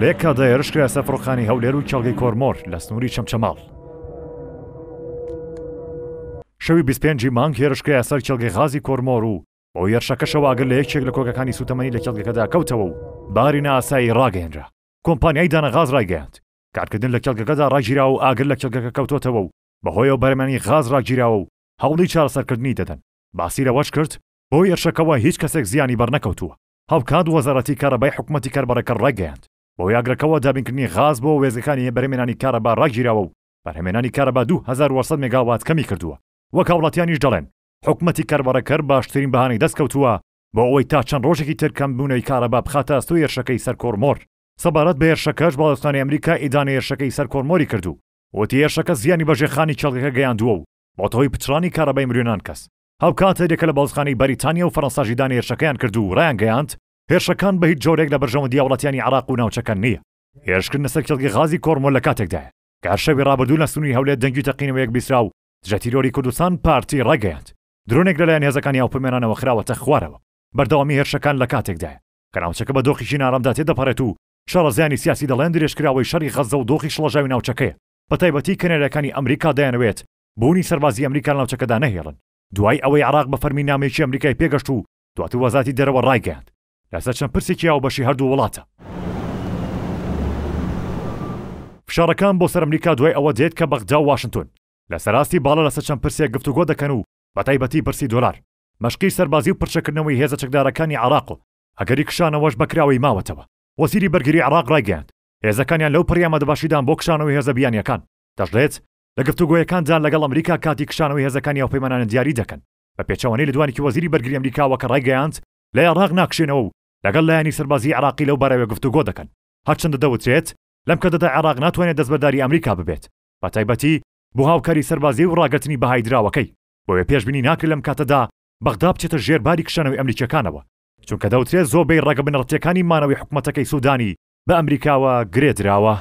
لە یەک کادای ڕشکرا سەفرۆخانی هەولێر و کێڵگەی کۆرمۆر لە سنووری چەمچەماڵ شەوی 25 مانگ هێرشکای سەر کێڵگەی غازی کۆرمۆر و بۆ یێرشەکەشەواگەر لە یەکێک لە کۆگەکانی سوتەمەنی لە کێڵگەکەدا کەوتەوە و باری ناسایی ڕاگەێنرا کۆمپانیای دانەغاز ڕایگەیاند کارکردن لە کێڵگەکەدا ڕاگیرا و ئاگر لە کێڵگەکە کەوتۆتەوە و بەهۆیەوە بەرەمانی غاز ڕاگیراوە و هەوڵی چارەسەرکردنی دەدەن باسیرەوەش کرد بۆ یێرشەکەەوە هیچ کەسێک زیانی بەرنەکەوتووە هەڵکات وەزارەتی کارەبای حکوومەتی کاربارەکە ڕێگەیاند بۆ یاگرەکەەوە دابینکردنی غاز بۆ وێزەکانی بەرهمێنانی کارەبا ڕاگیرەوە و بەرهمێنانی کارەبا 2100 مگاوات کەمی کردووە وەک هاوڵاتیانیش دەڵێن حکومەتی کاربارەکەر باشترین بەهانی دەستکەوتووە بۆ ئەوەی تا چەند ڕۆژێکی ترکەم بوونەی کارەبا بخاتە ئەستۆ ێرشەکەی سەر کۆرمۆر سەبارەت بە ێرشەکەش باڵستانی ئەمریکا ئیدانە ێرشەکەی سەر کۆرمۆری کردو وتی ێرشەکە زیانی بەژێخانی چڵەکە گەیاندووە و بۆتەوەی پچرانی کارەبای مریۆنان کەس هەڵ کاتە دێکە لە بازخانی بەریتانیا و فەرەنساژیدان ێرشەکەیان کردو و ڕیان گەیاند هێرشەکان بە هیچ جۆرێک لە بەرژەوەندی وڵاتیانی عراق و ناوچەکە نییە هێرشکردن لەسەر کلگی غازی کۆرمۆل لە کاتێکدایە کار شەوی ڕابردوو لە سنووری هەولێت دەنگی تەقینەوەیەک بیسرا و جەتیرۆری کوردستان پارتی ڕێگەیاند درۆنێک لەلایەن هێزەکانی ئەوپەمێنانەوە خراوەتە خوارەوە بەردەوامی هێرشەکان لە کاتێکدایە کەناوچەکە بە دۆخیشی نارامدا تێدەپەڕێت و شەڕزیانی سیاسی دەڵێن درێژکراوەی شەری غەزە و دۆخی شڵەژاوی ناوچەکەی بەتایبەتی کەنێرەکانی ئەمریکا دەیانوێت بوونی سەربازی ئەمریکا ناوچەکەدا نەهێڵن دوای ئەوەی عراق بە فەرمی نامێکی ئەمریکای پێگەشت و دواتر وەزاتی دەرەوە ڕایگەاند لەسەر چەند پرسێکی یاوبەشی هەردوو وڵاتە فشارەکان بۆ سەر ئەمریکا دوای ئەوە دێت کە بەغدا و واشنگتن لە سەراستی باڵە لەسەر چەند پرسێک گفتوگۆ دەکەن و بەتایبەتی پرسی دۆلار مەشقی سەربازی و پرچەکردنەوەی هێزە چەکدارەکانی عراق و هەگەری کشانەوەش بەکراوی ماوەتەوە وەسیری بەرگری عراق ڕایگەاند هێزەکانیان لەو پریامەدە باشیدان بۆ کشانەوەی هێزە بیانیەکان دەژڵێت لە گفتوگویەکانجان لەگەڵ ئەمریکا کاتی کشانەوەی هێزەکانی ئەو پەیمانانە دیاری دەکەن بە پێچەوانەی لە دوانێکی وەزیری بەرگری ئەمریکاوە کە ڕایگەیاند لە عێراق ناکشێنەوە و لەگەڵ لایانی سەربازی عراقی لەو بارەوێ گفتوگۆ دەکەن هەرچنددە دەوترێت لەم کەدەدا عراق ناتوانێت دەستبەرداری ئەمریکا ببێت بە تایبەتی بۆ هاوکاری سەربازی و ڕاگەتنی بەهای دراوەکەی بۆیە پێشببینی ناکرد لەم کاتەدا بەغدا بچێتە ژێرباری کشانەوەی ئەمریکەکانەوە چونکە دەوترێت زۆبەی ڕگە بنەڕەتیەکانی مانەوەی حکوومەتەکەی سوودانی بە ئەمریکاوە گرێدراوە